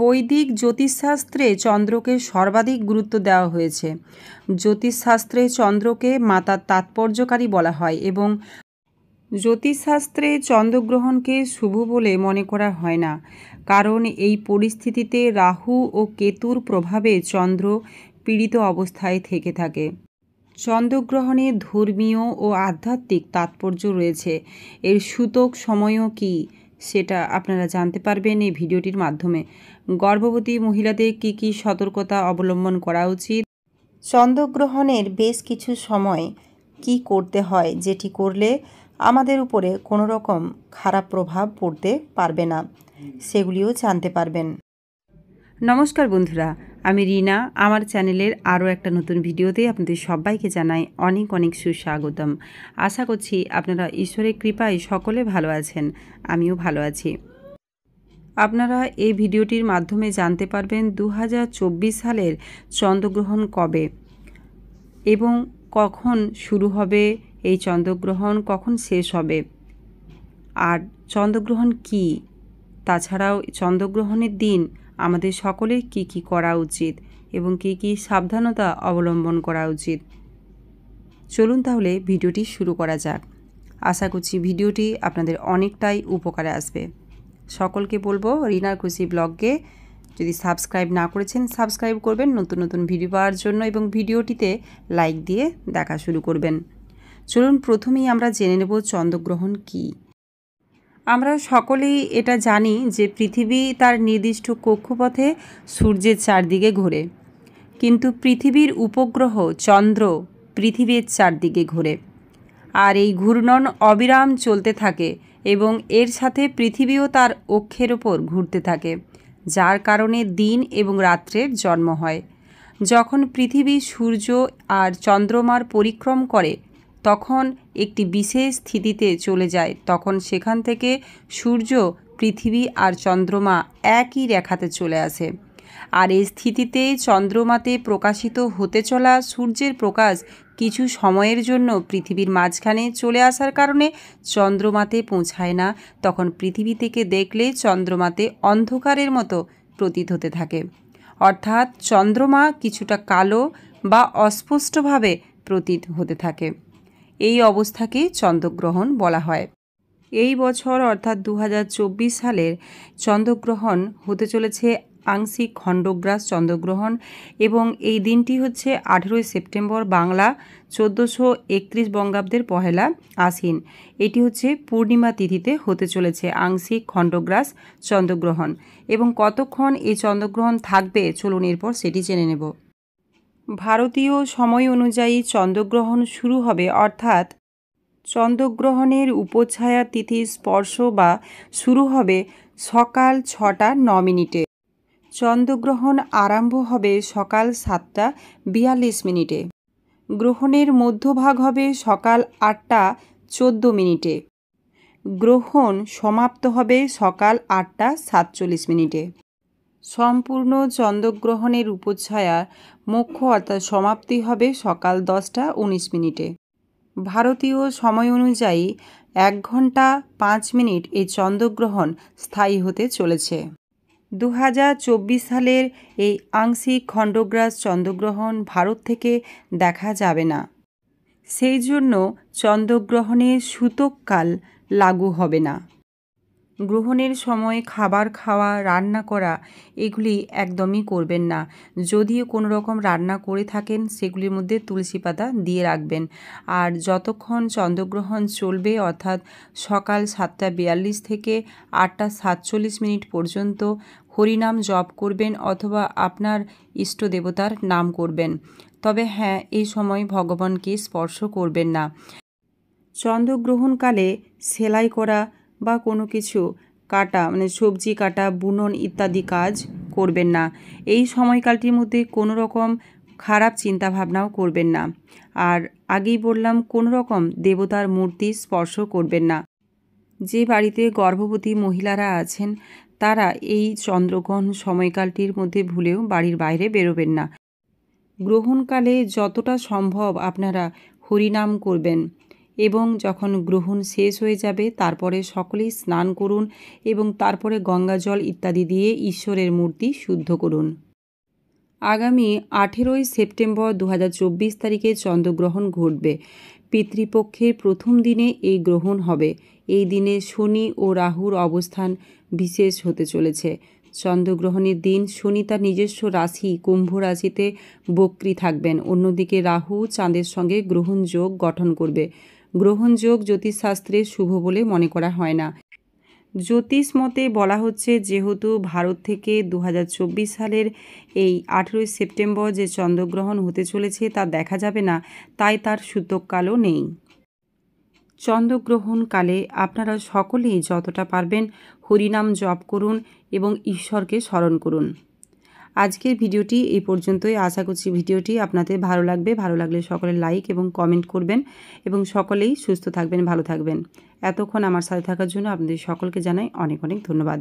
বৈদিক জ্যোতিষশাস্ত্রে চন্দ্রকে সর্বাধিক গুরুত্ব দেওয়া হয়েছে জ্যোতিষশাস্ত্রে চন্দ্রকে মাতার তাৎপর্যকারী বলা হয় এবং জ্যোতিষশাস্ত্রে চন্দ্রগ্রহণকে শুভ বলে মনে করা হয় না কারণ এই পরিস্থিতিতে রাহু ও কেতুর প্রভাবে চন্দ্র পীড়িত অবস্থায় থেকে থাকে চন্দ্রগ্রহণে ধর্মীয় ও আধ্যাত্মিক তাৎপর্য রয়েছে এর সূতক সময়ও কী সেটা আপনারা জানতে পারবেন এই ভিডিওটির মাধ্যমে গর্ভবতী মহিলাদের কি কি সতর্কতা অবলম্বন করা উচিত চন্দ্রগ্রহণের বেশ কিছু সময় কি করতে হয় যেটি করলে আমাদের উপরে কোনো রকম খারাপ প্রভাব পড়তে পারবে না সেগুলিও জানতে পারবেন নমস্কার বন্ধুরা আমি রিনা আমার চ্যানেলের আরও একটা নতুন ভিডিওতে আপনাদের সবাইকে জানাই অনেক অনেক সুস্বাগতম আশা করছি আপনারা ঈশ্বরের কৃপায় সকলে ভালো আছেন আমিও ভালো আছি আপনারা এই ভিডিওটির মাধ্যমে জানতে পারবেন দু সালের চন্দ্রগ্রহণ কবে এবং কখন শুরু হবে এই চন্দ্রগ্রহণ কখন শেষ হবে আর চন্দ্রগ্রহণ কি তাছাড়াও চন্দ্রগ্রহণের দিন আমাদের সকলে কি কি করা উচিত এবং কি কি সাবধানতা অবলম্বন করা উচিত চলুন তাহলে ভিডিওটি শুরু করা যাক আশা করছি ভিডিওটি আপনাদের অনেকটাই উপকারে আসবে সকলকে বলবো রিনার খুশি ব্লগকে যদি সাবস্ক্রাইব না করেছেন সাবস্ক্রাইব করবেন নতুন নতুন ভিডিও পাওয়ার জন্য এবং ভিডিওটিতে লাইক দিয়ে দেখা শুরু করবেন চলুন প্রথমেই আমরা জেনে নেব চন্দ্রগ্রহণ কী আমরা সকলেই এটা জানি যে পৃথিবী তার নির্দিষ্ট কক্ষপথে সূর্যের চারদিকে ঘোরে কিন্তু পৃথিবীর উপগ্রহ চন্দ্র পৃথিবীর চারদিকে ঘোরে আর এই ঘূর্ণন অবিরাম চলতে থাকে এবং এর সাথে পৃথিবীও তার অক্ষের ওপর ঘুরতে থাকে যার কারণে দিন এবং রাত্রের জন্ম হয় যখন পৃথিবী সূর্য আর চন্দ্রমার পরিক্রম করে তখন একটি বিশেষ স্থিতিতে চলে যায় তখন সেখান থেকে সূর্য পৃথিবী আর চন্দ্রমা একই রেখাতে চলে আসে আর এই স্থিতিতে চন্দ্রমাতে প্রকাশিত হতে চলা সূর্যের প্রকাশ কিছু সময়ের জন্য পৃথিবীর মাঝখানে চলে আসার কারণে চন্দ্রমাতে পৌঁছায় না তখন পৃথিবী থেকে দেখলে চন্দ্রমাতে অন্ধকারের মতো প্রতীত হতে থাকে অর্থাৎ চন্দ্রমা কিছুটা কালো বা অস্পষ্টভাবে প্রতীত হতে থাকে এই অবস্থাকে চন্দ্রগ্রহণ বলা হয় এই বছর অর্থাৎ দু সালের চন্দ্রগ্রহণ হতে চলেছে আংশিক খণ্ডগ্রাস চন্দ্রগ্রহণ এবং এই দিনটি হচ্ছে আঠেরোই সেপ্টেম্বর বাংলা চোদ্দোশো একত্রিশ বঙ্গাব্দের পহেলা আসিন এটি হচ্ছে পূর্ণিমা তিথিতে হতে চলেছে আংশিক খণ্ডগ্রাস চন্দ্রগ্রহণ এবং কতক্ষণ এই চন্দ্রগ্রহণ থাকবে চলুন এরপর সেটি জেনে নেব ভারতীয় সময় অনুযায়ী চন্দ্রগ্রহণ শুরু হবে অর্থাৎ চন্দ্রগ্রহণের উপছায়া তিথি স্পর্শ বা শুরু হবে সকাল ছটা ন মিনিটে চন্দ্রগ্রহণ আরম্ভ হবে সকাল সাতটা বিয়াল্লিশ মিনিটে গ্রহণের মধ্যভাগ হবে সকাল আটটা চোদ্দ মিনিটে গ্রহণ সমাপ্ত হবে সকাল আটটা সাতচল্লিশ মিনিটে সম্পূর্ণ চন্দ্রগ্রহণের উপছায়া মোক্ষ অর্থাৎ সমাপ্তি হবে সকাল দশটা উনিশ মিনিটে ভারতীয় সময় অনুযায়ী এক ঘন্টা পাঁচ মিনিট এই চন্দ্রগ্রহণ স্থায়ী হতে চলেছে দু সালের এই আংশিক খণ্ডগ্রাস চন্দ্রগ্রহণ ভারত থেকে দেখা যাবে না সেই জন্য চন্দ্রগ্রহণের সূতককাল লাগু হবে না গ্রহণের সময় খাবার খাওয়া রান্না করা এগুলি একদমই করবেন না যদিও কোনো রকম রান্না করে থাকেন সেগুলির মধ্যে তুলসী পাতা দিয়ে রাখবেন আর যতক্ষণ চন্দ্রগ্রহণ চলবে অর্থাৎ সকাল সাতটা বিয়াল্লিশ থেকে আটটা সাতচল্লিশ মিনিট পর্যন্ত হরিনাম জপ করবেন অথবা আপনার ইষ্ট দেবতার নাম করবেন তবে হ্যাঁ এই সময় ভগবানকে স্পর্শ করবেন না চন্দ্রগ্রহণকালে সেলাই করা বা কোনো কিছু কাটা মানে সবজি কাটা বুনন ইত্যাদি কাজ করবেন না এই সময়কালটির মধ্যে কোনো রকম খারাপ চিন্তা ভাবনাও করবেন না আর আগেই বললাম কোনো রকম দেবতার মূর্তি স্পর্শ করবেন না যে বাড়িতে গর্ভবতী মহিলারা আছেন তারা এই চন্দ্রগ্রহণ সময়কালটির মধ্যে ভুলেও বাড়ির বাইরে বেরোবেন না গ্রহণকালে যতটা সম্ভব আপনারা হরিনাম করবেন এবং যখন গ্রহণ শেষ হয়ে যাবে তারপরে সকলেই স্নান করুন এবং তারপরে গঙ্গা জল ইত্যাদি দিয়ে ঈশ্বরের মূর্তি শুদ্ধ করুন আগামী আঠেরোই সেপ্টেম্বর দু হাজার তারিখে চন্দ্রগ্রহণ ঘটবে পিতৃপক্ষের প্রথম দিনে এই গ্রহণ হবে এই দিনে শনি ও রাহুর অবস্থান বিশেষ হতে চলেছে চন্দ্রগ্রহণের দিন শনি তার নিজস্ব রাশি কুম্ভ রাশিতে বক্রি থাকবেন অন্যদিকে রাহু চাঁদের সঙ্গে গ্রহণযোগ গঠন করবে গ্রহণযোগ জ্যোতিষশাস্ত্রে শুভ বলে মনে করা হয় না জ্যোতিষ মতে বলা হচ্ছে যেহেতু ভারত থেকে দু সালের এই আঠেরোই সেপ্টেম্বর যে চন্দ্রগ্রহণ হতে চলেছে তা দেখা যাবে না তাই তার সূতককালও নেই চন্দ্রগ্রহণকালে আপনারা সকলেই যতটা পারবেন হরিনাম জপ করুন এবং ঈশ্বরকে স্মরণ করুন আজকের ভিডিওটি এই পর্যন্তই আশা করছি ভিডিওটি আপনাদের ভালো লাগবে ভালো লাগলে সকলে লাইক এবং কমেন্ট করবেন এবং সকলেই সুস্থ থাকবেন ভালো থাকবেন এতক্ষণ আমার সাথে থাকার জন্য আপনাদের সকলকে জানাই অনেক অনেক ধন্যবাদ